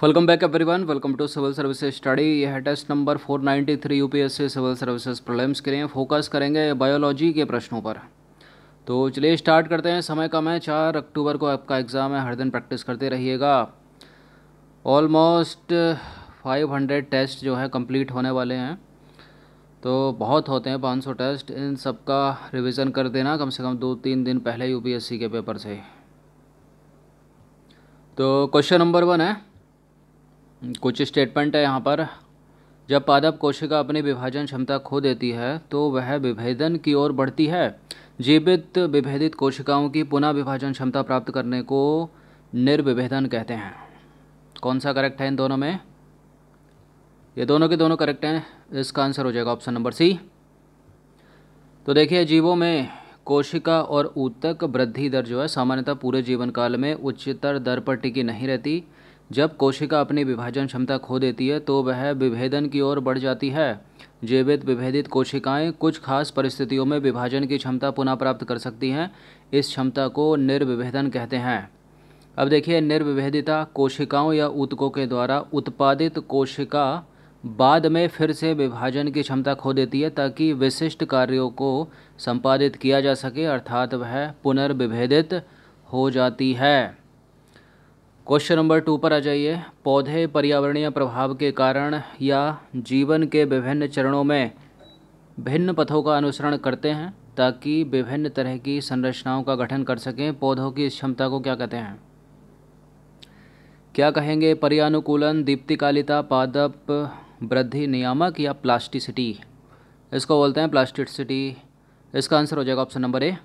welcome back everyone welcome to civil services study यह है test number 493 UPSC civil services problems के लिए focus करेंगे बायोलॉजी के प्रश्नों पर तो चलिए स्टार्ट करते हैं समय कम है चार अक्टूबर को आपका एग्ज़ाम है हर दिन प्रैक्टिस करते रहिएगा ऑलमोस्ट 500 टेस्ट जो है कंप्लीट होने वाले हैं तो बहुत होते हैं पाँच टेस्ट इन सब का रिविज़न कर देना कम से कम दो तीन दिन पहले यू के पेपर से तो क्वेश्चन नंबर वन है कुछ स्टेटमेंट है यहाँ पर जब पादप कोशिका अपनी विभाजन क्षमता खो देती है तो वह विभेदन की ओर बढ़ती है जीवित विभेदित कोशिकाओं की पुनः विभाजन क्षमता प्राप्त करने को निर्विभेदन कहते हैं कौन सा करेक्ट है इन दोनों में ये दोनों के दोनों करेक्ट हैं इसका आंसर हो जाएगा ऑप्शन नंबर सी तो देखिए जीवों में कोशिका और ऊतक वृद्धि दर जो है सामान्यतः पूरे जीवन काल में उच्चतर दर पर टिकी नहीं रहती जब कोशिका अपनी विभाजन क्षमता खो देती है तो वह विभेदन की ओर बढ़ जाती है जीवित विभेदित कोशिकाएं कुछ खास परिस्थितियों में विभाजन की क्षमता पुनः प्राप्त कर सकती हैं इस क्षमता को निर्विभेदन कहते हैं अब देखिए निर्विभेदिता कोशिकाओं या ऊतकों के द्वारा उत्पादित कोशिका बाद में फिर से विभाजन की क्षमता खो देती है ताकि विशिष्ट कार्यों को संपादित किया जा सके अर्थात वह पुनर्विभेदित हो जाती है क्वेश्चन नंबर टू पर आ जाइए पौधे पर्यावरणीय प्रभाव के कारण या जीवन के विभिन्न चरणों में भिन्न पथों का अनुसरण करते हैं ताकि विभिन्न तरह की संरचनाओं का गठन कर सकें पौधों की इस क्षमता को क्या कहते हैं क्या कहेंगे पर्यानुकूलन दीप्तिकालिता पादप वृद्धि नियामक या प्लास्टिसिटी इसको बोलते हैं प्लास्टिसिटी इसका आंसर हो जाएगा ऑप्शन नंबर ए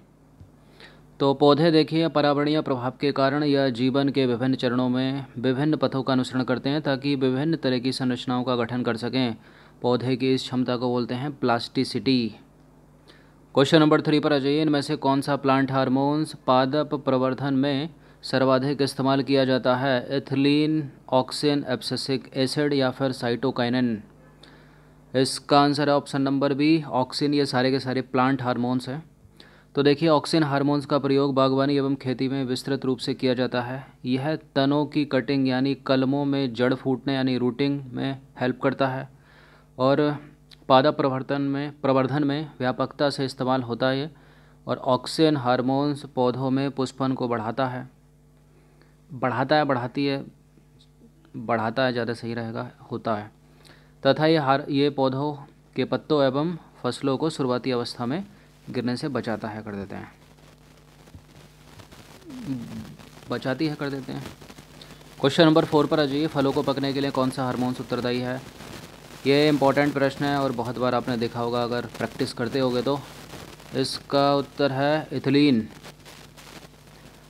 तो पौधे देखिए पर्यावरणीय प्रभाव के कारण या जीवन के विभिन्न चरणों में विभिन्न पथों का अनुसरण करते हैं ताकि विभिन्न तरह की संरचनाओं का गठन कर सकें पौधे की इस क्षमता को बोलते हैं प्लास्टिसिटी क्वेश्चन नंबर थ्री पर आ जाइए इनमें से कौन सा प्लांट हार्मोन्स पादप प्रवर्धन में सर्वाधिक इस्तेमाल किया जाता है एथिलीन ऑक्सीन एप्सिक एसिड या फिर साइटोकाइनन इसका आंसर है ऑप्शन नंबर बी ऑक्सीन ये सारे के सारे प्लांट हार्मोन्स हैं तो देखिए ऑक्सीन हार्मोन्स का प्रयोग बागवानी एवं खेती में विस्तृत रूप से किया जाता है यह तनों की कटिंग यानी कलमों में जड़ फूटने यानी रूटिंग में हेल्प करता है और पादा प्रवर्तन में प्रवर्धन में व्यापकता से इस्तेमाल होता है और ऑक्सीजन हार्मोन्स पौधों में पुष्पन को बढ़ाता है बढ़ाता है बढ़ाती है बढ़ाता है ज़्यादा सही रहेगा होता है तथा ये हार ये पौधों के पत्तों एवं फसलों को शुरुआती अवस्था में गिरने से बचाता है कर देते हैं बचाती है कर देते हैं क्वेश्चन नंबर फोर पर आ जाइए फलों को पकने के लिए कौन सा हारमोन्स उत्तरदायी है ये इम्पोर्टेंट प्रश्न है और बहुत बार आपने देखा होगा अगर प्रैक्टिस करते होगे तो इसका उत्तर है इथिलीन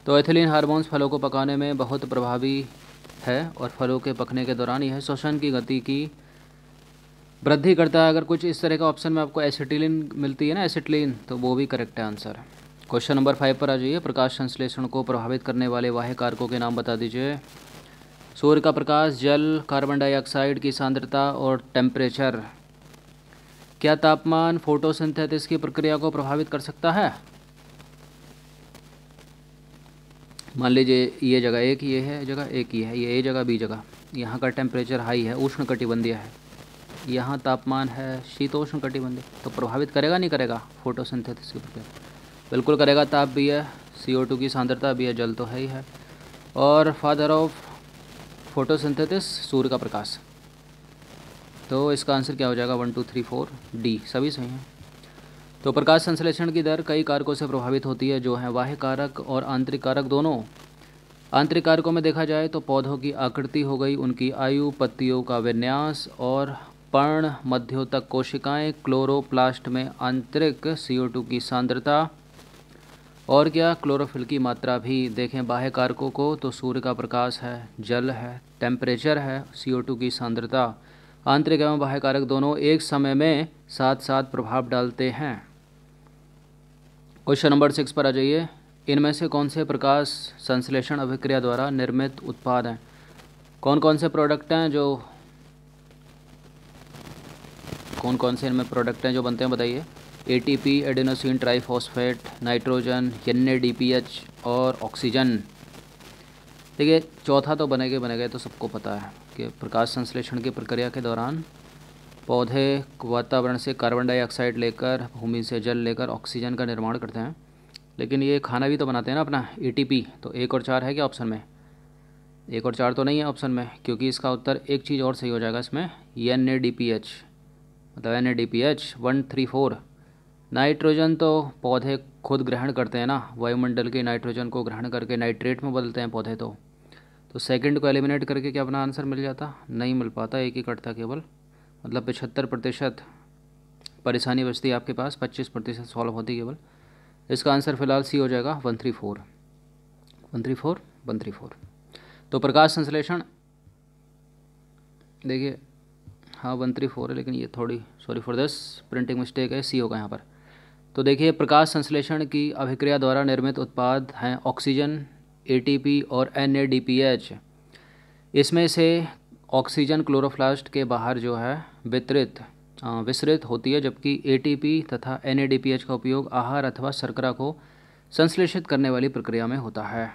तो इथिलीन हारमोन्स फलों को पकाने में बहुत प्रभावी है और फलों के पकने के दौरान यह श्वसन की गति की वृद्धि करता है अगर कुछ इस तरह का ऑप्शन में आपको एसिटिलिन मिलती है ना एसिटिलिन तो वो भी करेक्ट है आंसर क्वेश्चन नंबर फाइव पर आ जाइए प्रकाश संश्लेषण को प्रभावित करने वाले वाह्य कारकों के नाम बता दीजिए सूर्य का प्रकाश जल कार्बन डाइऑक्साइड की सांद्रता और टेम्परेचर क्या तापमान फोटोसिंथेसिस की प्रक्रिया को प्रभावित कर सकता है मान लीजिए ये जगह एक ये है जगह एक ये है ये ए जगह बी जगह यहाँ का टेम्परेचर हाई है उष्ण कटिबंधीय है यहाँ तापमान है शीतोष्ण कटिबंध तो प्रभावित करेगा नहीं करेगा फोटोसिंथेसिस की प्रक्रिया बिल्कुल करेगा ताप भी है टू की सांद्रता भी है जल तो है ही है और फादर ऑफ फोटोसिंथेसिस सूर्य का प्रकाश तो इसका आंसर क्या हो जाएगा one two three four D सभी सही हैं तो प्रकाश संश्लेषण की दर कई कारकों से प्रभावित होती है जो है बाह्य कारक और आंतरिक कारक दोनों आंतरिक कारकों में देखा जाए तो पौधों की आकृति हो गई उनकी आयु पत्तियों का विन्यास और पर्ण मध्योतक कोशिकाएं क्लोरोप्लास्ट में आंतरिक सी की सांद्रता और क्या क्लोरोफिल की मात्रा भी देखें बाह्य कारकों को तो सूर्य का प्रकाश है जल है टेम्परेचर है सी की सांद्रता आंतरिक एवं बाह्य कारक दोनों एक समय में साथ साथ प्रभाव डालते हैं क्वेश्चन नंबर सिक्स पर आ जाइए इनमें से कौन से प्रकाश संश्लेषण अभिक्रिया द्वारा निर्मित उत्पाद हैं कौन कौन से प्रोडक्ट हैं जो कौन कौन से इनमें प्रोडक्ट हैं जो बनते हैं बताइए A T P adenosine triphosphate nitrogen N D P H और ऑक्सीजन देखिए चौथा तो बने गए बने गए तो सबको पता है कि प्रकाश संश्लेषण की प्रक्रिया के दौरान पौधे वातावरण से कार्बन डाइऑक्साइड लेकर भूमि से जल लेकर ऑक्सीजन का निर्माण करते हैं लेकिन ये खाना भी तो बनाते हैं ना अपना ए तो एक और चार है क्या ऑप्शन में एक और चार तो नहीं है ऑप्शन में क्योंकि इसका उत्तर एक चीज़ और सही हो जाएगा इसमें N A D P H मतलब N A D P H one three four nitrogen तो पौधे खुद ग्रहण करते हैं ना वायुमंडल के नाइट्रोजन को ग्रहण करके नाइट्रेट में बदलते हैं पौधे तो तो सेकंड को एलिमिनेट करके क्या अपना आंसर मिल जाता नहीं मिल पाता एक ही कटता केवल मतलब पचहत्तर प्रतिशत परेशानी बचती आपके पास पच्चीस प्रतिशत सॉल्व होती केवल इसका आंसर फिलहाल सी हो जाएगा one three four one three four one three four तो प्रकाश संश्लेषण देखिए हाँ वन थ्री फोर है लेकिन ये थोड़ी sorry for this printing mistake है सी होगा यहाँ पर तो देखिए प्रकाश संश्लेषण की अभिक्रिया द्वारा निर्मित उत्पाद हैं ऑक्सीजन एटीपी और एनएडीपीएच इसमें से ऑक्सीजन क्लोरोफ्लास्ट के बाहर जो है वितरित विसरित होती है जबकि एटीपी तथा एनएडीपीएच का उपयोग आहार अथवा शर्करा को संश्लेषित करने वाली प्रक्रिया में होता है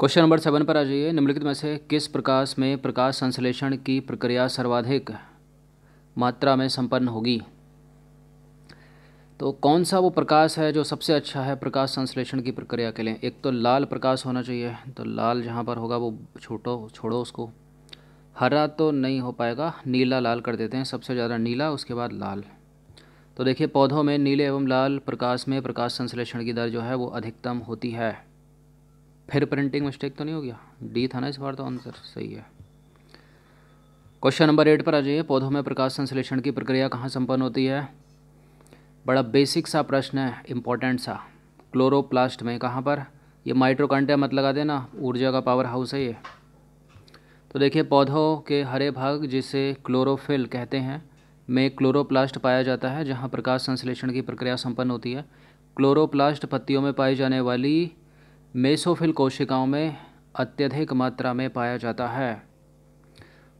क्वेश्चन नंबर सेवन पर आ जाइए निम्नलिखित में से किस प्रकाश में प्रकाश संश्लेषण की प्रक्रिया सर्वाधिक मात्रा में संपन्न होगी तो कौन सा वो प्रकाश है जो सबसे अच्छा है प्रकाश संश्लेषण की प्रक्रिया के लिए एक तो लाल प्रकाश होना चाहिए तो लाल जहाँ पर होगा वो छोटो छोड़ो उसको हरा तो नहीं हो पाएगा नीला लाल कर देते हैं सबसे ज़्यादा नीला उसके बाद लाल तो देखिए पौधों में नीले एवं लाल प्रकाश में प्रकाश संश्लेषण की दर जो है वो अधिकतम होती है फिर प्रिंटिंग मिस्टेक तो नहीं हो गया डी था ना इस बार तो आंसर सही है क्वेश्चन नंबर एट पर आ जाइए पौधों में प्रकाश संश्लेषण की प्रक्रिया कहाँ संपन्न होती है बड़ा बेसिक सा प्रश्न है इंपॉर्टेंट सा क्लोरोप्लास्ट में कहाँ पर ये माइट्रोकांटिया मत लगा देना ऊर्जा का पावर हाउस है ये तो देखिए पौधों के हरे भाग जिसे क्लोरोफिल कहते हैं में क्लोरोप्लास्ट पाया जाता है जहाँ प्रकाश संश्लेषण की प्रक्रिया संपन्न होती है क्लोरोप्लास्ट पत्तियों में पाई जाने वाली मेसोफिल कोशिकाओं में अत्यधिक मात्रा में पाया जाता है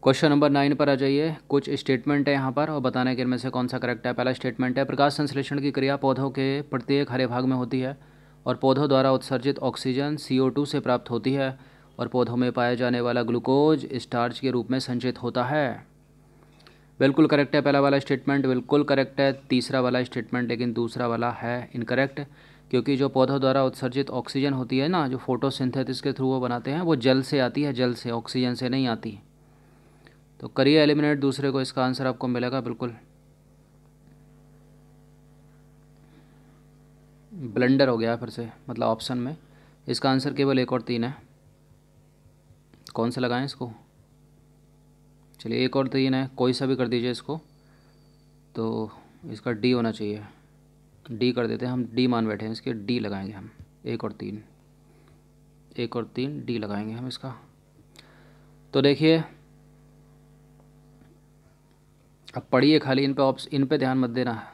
क्वेश्चन नंबर नाइन पर आ जाइए कुछ स्टेटमेंट है यहाँ पर और बताने के इनमें से कौन सा करेक्ट है पहला स्टेटमेंट है प्रकाश संश्लेषण की क्रिया पौधों के प्रत्येक हरे भाग में होती है और पौधों द्वारा उत्सर्जित ऑक्सीजन सी से प्राप्त होती है और पौधों में पाया जाने वाला ग्लूकोज स्टार्च के रूप में संचित होता है बिल्कुल करेक्ट है पहला वाला स्टेटमेंट बिल्कुल करेक्ट है तीसरा वाला स्टेटमेंट लेकिन दूसरा वाला है इनकरेक्ट क्योंकि जो पौधों द्वारा उत्सर्जित ऑक्सीजन होती है ना जो फोटोसिंथेसिस के थ्रू वो बनाते हैं वो जल से आती है जल से ऑक्सीजन से नहीं आती तो करिए एलिमिनेट दूसरे को इसका आंसर आपको मिलेगा बिल्कुल ब्लेंडर हो गया फिर से मतलब ऑप्शन में इसका आंसर केवल एक और तीन है कौन सा लगाएं इसको चलिए एक और तीन है कोई सा भी कर दीजिए इसको तो इसका डी होना चाहिए डी कर देते हैं हम डी मान बैठे हैं इसके डी लगाएंगे हम एक और तीन एक और तीन डी लगाएंगे हम इसका तो देखिए अब पढ़िए खाली इन पे ऑप्स इन पे ध्यान मत देना है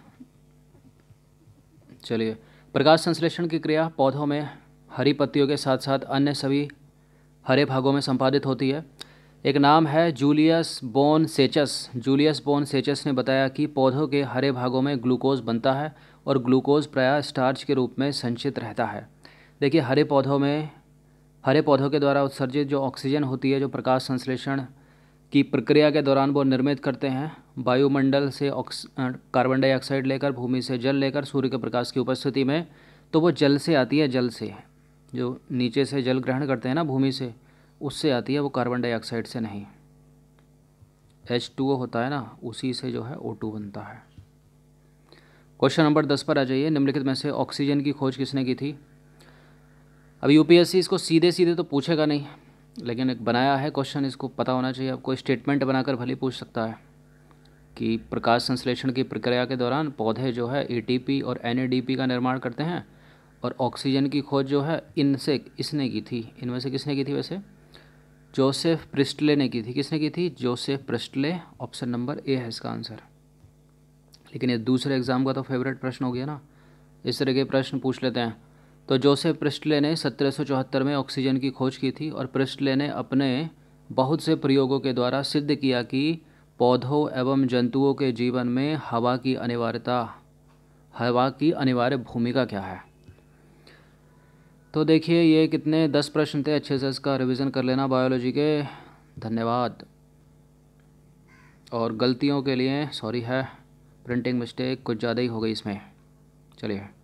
चलिए प्रकाश संश्लेषण की क्रिया पौधों में हरी पत्तियों के साथ साथ अन्य सभी हरे भागों में संपादित होती है एक नाम है Julius von Sachs Julius von Sachs ने बताया कि पौधों के हरे भागों में ग्लूकोज बनता है और ग्लूकोज प्रायः स्टार्च के रूप में संचित रहता है देखिए हरे पौधों में हरे पौधों के द्वारा उत्सर्जित जो ऑक्सीजन होती है जो प्रकाश संश्लेषण की प्रक्रिया के दौरान वो निर्मित करते हैं वायुमंडल से ऑक्स कार्बन डाइऑक्साइड लेकर भूमि से जल लेकर सूर्य के प्रकाश की उपस्थिति में तो वो जल से आती है जल से जो नीचे से जल ग्रहण करते हैं ना भूमि से उससे आती है वो कार्बन डाइऑक्साइड से नहीं एच टू होता है ना उसी से जो है ओ टू बनता है क्वेश्चन नंबर दस पर आ जाइए निम्नलिखित में से ऑक्सीजन की खोज किसने की थी अब यूपीएससी इसको सीधे सीधे तो पूछेगा नहीं लेकिन एक बनाया है क्वेश्चन इसको पता होना चाहिए आपको स्टेटमेंट बनाकर भले पूछ सकता है कि प्रकाश संश्लेषण की प्रक्रिया के दौरान पौधे जो है ए e और एन का निर्माण करते हैं और ऑक्सीजन की खोज जो है इनसे इसने की थी इनमें से किसने की थी वैसे जोसेफ प्रिस्टले ने की थी किसने की थी Joseph Priestley option number A है इसका आंसर लेकिन ये दूसरे एग्ज़ाम का तो फेवरेट प्रश्न हो गया ना इस तरह के प्रश्न पूछ लेते हैं तो जोसेफ प्रिस्टले ने सत्रह में ऑक्सीजन की खोज की थी और प्रिस्टले ने अपने बहुत से प्रयोगों के द्वारा सिद्ध किया कि पौधों एवं जंतुओं के जीवन में हवा की अनिवार्यता हवा की अनिवार्य भूमिका क्या है तो देखिए ये कितने दस प्रश्न थे अच्छे से इसका रिवीजन कर लेना बायोलॉजी के धन्यवाद और गलतियों के लिए सॉरी है प्रिंटिंग मिस्टेक कुछ ज़्यादा ही हो गई इसमें चलिए